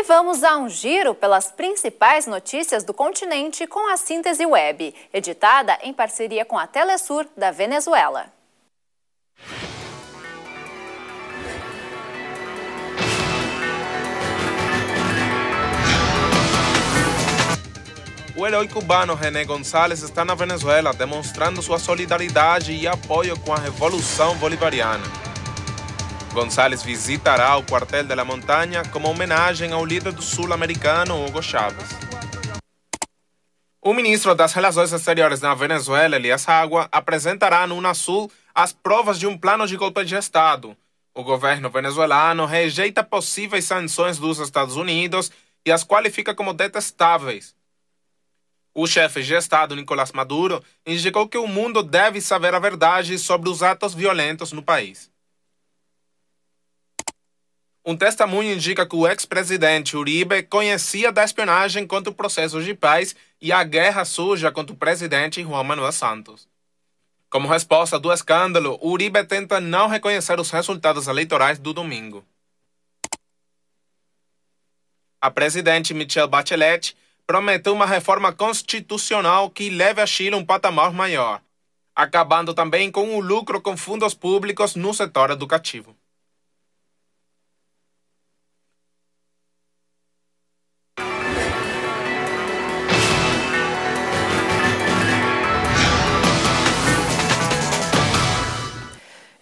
E vamos a um giro pelas principais notícias do continente com a síntese web, editada em parceria com a Telesur da Venezuela. O herói cubano René González está na Venezuela demonstrando sua solidariedade e apoio com a Revolução Bolivariana. Gonzalez visitará o quartel da Montanha como homenagem ao líder do sul-americano Hugo Chávez. O ministro das Relações Exteriores da Venezuela, Elias Água, apresentará no Unasul as provas de um plano de golpe de Estado. O governo venezuelano rejeita possíveis sanções dos Estados Unidos e as qualifica como detestáveis. O chefe de Estado, Nicolás Maduro, indicou que o mundo deve saber a verdade sobre os atos violentos no país. Um testemunho indica que o ex-presidente Uribe conhecia da espionagem contra o processo de paz e a guerra suja contra o presidente Juan Manuel Santos. Como resposta do escândalo, Uribe tenta não reconhecer os resultados eleitorais do domingo. A presidente Michelle Bachelet prometeu uma reforma constitucional que leve a Chile a um patamar maior, acabando também com o lucro com fundos públicos no setor educativo.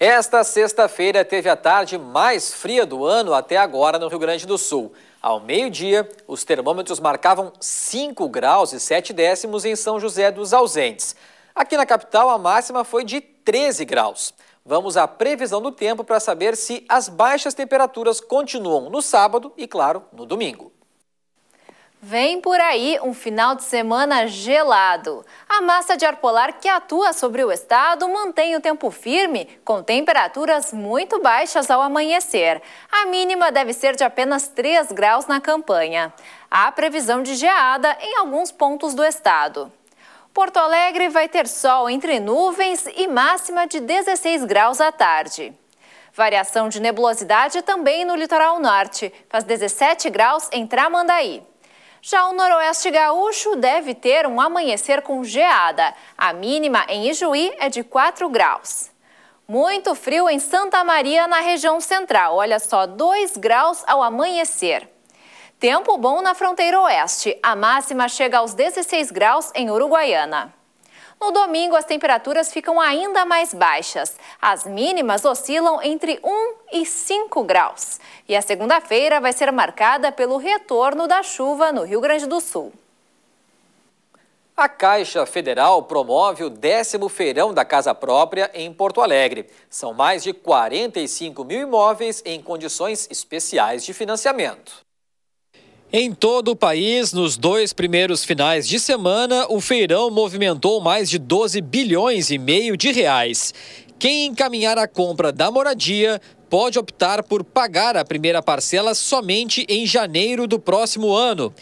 Esta sexta-feira teve a tarde mais fria do ano até agora no Rio Grande do Sul. Ao meio-dia, os termômetros marcavam 5 graus e 7 décimos em São José dos Ausentes. Aqui na capital, a máxima foi de 13 graus. Vamos à previsão do tempo para saber se as baixas temperaturas continuam no sábado e, claro, no domingo. Vem por aí um final de semana gelado. A massa de ar polar que atua sobre o estado mantém o tempo firme, com temperaturas muito baixas ao amanhecer. A mínima deve ser de apenas 3 graus na campanha. Há previsão de geada em alguns pontos do estado. Porto Alegre vai ter sol entre nuvens e máxima de 16 graus à tarde. Variação de nebulosidade também no litoral norte, faz 17 graus em Tramandaí. Já o Noroeste Gaúcho deve ter um amanhecer com geada. A mínima em Ijuí é de 4 graus. Muito frio em Santa Maria, na região central. Olha só, 2 graus ao amanhecer. Tempo bom na fronteira oeste. A máxima chega aos 16 graus em Uruguaiana. No domingo, as temperaturas ficam ainda mais baixas. As mínimas oscilam entre 1 e 5 graus. E a segunda-feira vai ser marcada pelo retorno da chuva no Rio Grande do Sul. A Caixa Federal promove o décimo feirão da casa própria em Porto Alegre. São mais de 45 mil imóveis em condições especiais de financiamento. Em todo o país, nos dois primeiros finais de semana, o feirão movimentou mais de 12 bilhões e meio de reais. Quem encaminhar a compra da moradia pode optar por pagar a primeira parcela somente em janeiro do próximo ano.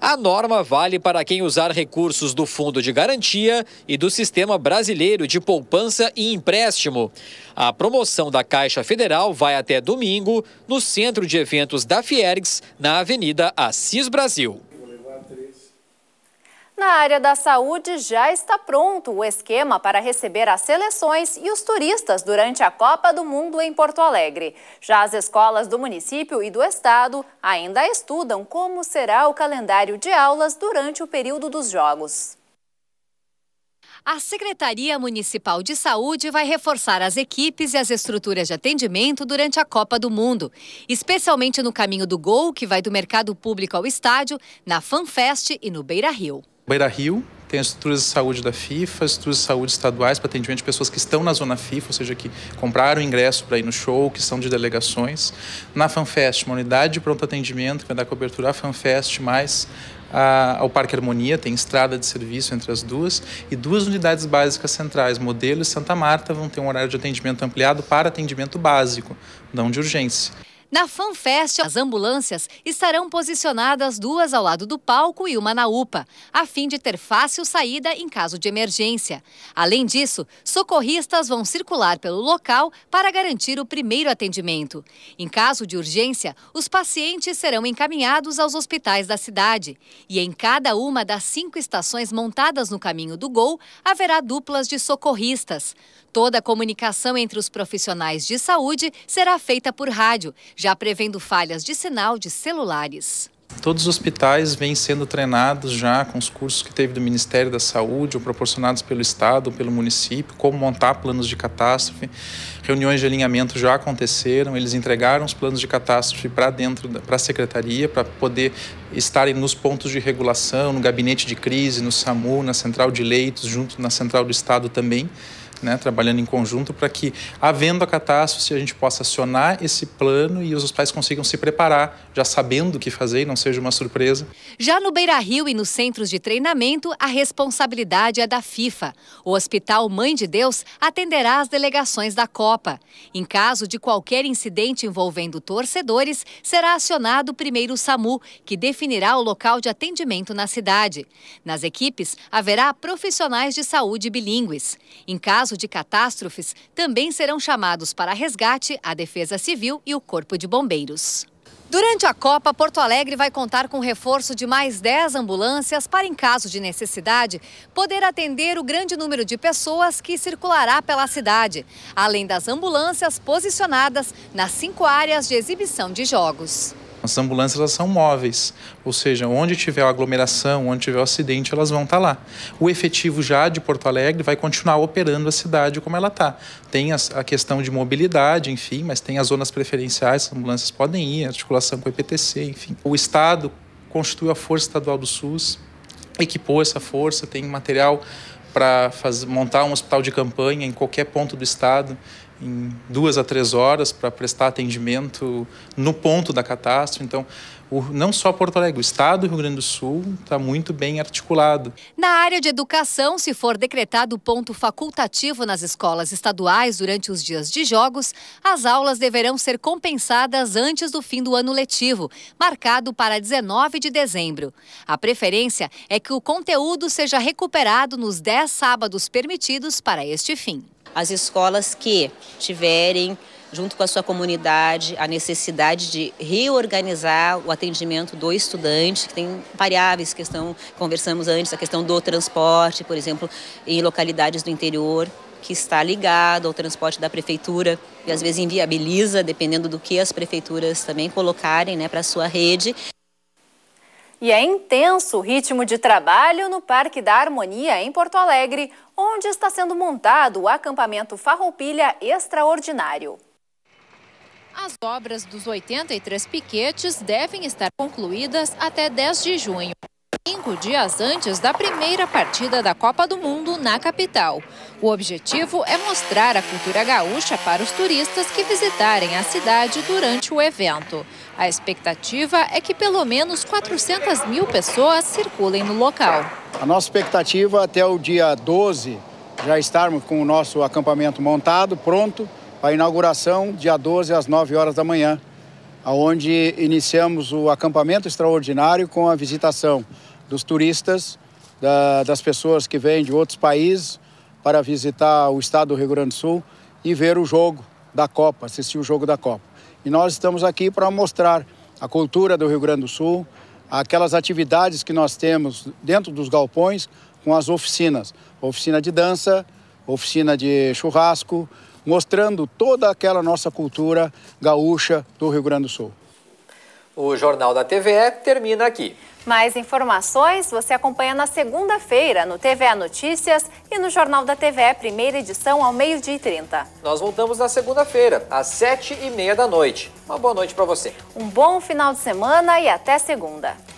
A norma vale para quem usar recursos do Fundo de Garantia e do Sistema Brasileiro de Poupança e Empréstimo. A promoção da Caixa Federal vai até domingo no Centro de Eventos da Fiergs, na Avenida Assis Brasil. Na área da saúde, já está pronto o esquema para receber as seleções e os turistas durante a Copa do Mundo em Porto Alegre. Já as escolas do município e do estado ainda estudam como será o calendário de aulas durante o período dos Jogos. A Secretaria Municipal de Saúde vai reforçar as equipes e as estruturas de atendimento durante a Copa do Mundo, especialmente no caminho do gol, que vai do mercado público ao estádio, na FanFest e no Beira Rio. Beira Rio tem as estruturas de saúde da FIFA, as estruturas de saúde estaduais para atendimento de pessoas que estão na zona FIFA, ou seja, que compraram ingresso para ir no show, que são de delegações. Na FanFest, uma unidade de pronto atendimento que vai dar cobertura à FanFest, mais a, ao Parque Harmonia, tem estrada de serviço entre as duas, e duas unidades básicas centrais, Modelo e Santa Marta, vão ter um horário de atendimento ampliado para atendimento básico, não de urgência. Na FanFest, as ambulâncias estarão posicionadas duas ao lado do palco e uma na UPA, a fim de ter fácil saída em caso de emergência. Além disso, socorristas vão circular pelo local para garantir o primeiro atendimento. Em caso de urgência, os pacientes serão encaminhados aos hospitais da cidade. E em cada uma das cinco estações montadas no caminho do Gol, haverá duplas de socorristas. Toda a comunicação entre os profissionais de saúde será feita por rádio, já prevendo falhas de sinal de celulares. Todos os hospitais vêm sendo treinados já com os cursos que teve do Ministério da Saúde ou proporcionados pelo Estado, pelo município, como montar planos de catástrofe. Reuniões de alinhamento já aconteceram, eles entregaram os planos de catástrofe para dentro, para a secretaria, para poder estarem nos pontos de regulação, no gabinete de crise, no SAMU, na central de leitos, junto na central do Estado também né, trabalhando em conjunto para que, havendo a catástrofe, a gente possa acionar esse plano e os pais consigam se preparar, já sabendo o que fazer e não seja uma surpresa. Já no Beira Rio e nos centros de treinamento, a responsabilidade é da FIFA. O Hospital Mãe de Deus atenderá as delegações da Copa. Em caso de qualquer incidente envolvendo torcedores, será acionado primeiro o SAMU, que definirá o local de atendimento na cidade. Nas equipes, haverá profissionais de saúde bilíngues. Em caso caso de catástrofes, também serão chamados para resgate a Defesa Civil e o Corpo de Bombeiros. Durante a Copa, Porto Alegre vai contar com reforço de mais 10 ambulâncias para, em caso de necessidade, poder atender o grande número de pessoas que circulará pela cidade, além das ambulâncias posicionadas nas cinco áreas de exibição de jogos. As ambulâncias elas são móveis, ou seja, onde tiver a aglomeração, onde tiver o acidente, elas vão estar tá lá. O efetivo já de Porto Alegre vai continuar operando a cidade como ela está. Tem a questão de mobilidade, enfim, mas tem as zonas preferenciais, as ambulâncias podem ir, articulação com o EPTC, enfim. O Estado constitui a Força Estadual do SUS, equipou essa força, tem material para montar um hospital de campanha em qualquer ponto do estado em duas a três horas para prestar atendimento no ponto da catástrofe. Então, o, não só Porto Alegre, o estado do Rio Grande do Sul está muito bem articulado. Na área de educação, se for decretado ponto facultativo nas escolas estaduais durante os dias de jogos, as aulas deverão ser compensadas antes do fim do ano letivo, marcado para 19 de dezembro. A preferência é que o conteúdo seja recuperado nos 10 sábados permitidos para este fim. As escolas que tiverem, junto com a sua comunidade, a necessidade de reorganizar o atendimento do estudante, que tem variáveis, questão, conversamos antes, a questão do transporte, por exemplo, em localidades do interior, que está ligado ao transporte da prefeitura e às vezes inviabiliza, dependendo do que as prefeituras também colocarem né, para a sua rede. E é intenso o ritmo de trabalho no Parque da Harmonia, em Porto Alegre, onde está sendo montado o acampamento Farroupilha Extraordinário. As obras dos 83 piquetes devem estar concluídas até 10 de junho cinco dias antes da primeira partida da Copa do Mundo na capital. O objetivo é mostrar a cultura gaúcha para os turistas que visitarem a cidade durante o evento. A expectativa é que pelo menos 400 mil pessoas circulem no local. A nossa expectativa até o dia 12 já estarmos com o nosso acampamento montado, pronto, para a inauguração, dia 12 às 9 horas da manhã, aonde iniciamos o acampamento extraordinário com a visitação dos turistas, da, das pessoas que vêm de outros países para visitar o estado do Rio Grande do Sul e ver o jogo da Copa, assistir o jogo da Copa. E nós estamos aqui para mostrar a cultura do Rio Grande do Sul, aquelas atividades que nós temos dentro dos galpões com as oficinas, oficina de dança, oficina de churrasco, mostrando toda aquela nossa cultura gaúcha do Rio Grande do Sul. O Jornal da TVE termina aqui. Mais informações você acompanha na segunda-feira no TVA Notícias e no Jornal da TVE, primeira edição, ao meio-dia e 30. Nós voltamos na segunda-feira, às sete e meia da noite. Uma boa noite para você. Um bom final de semana e até segunda.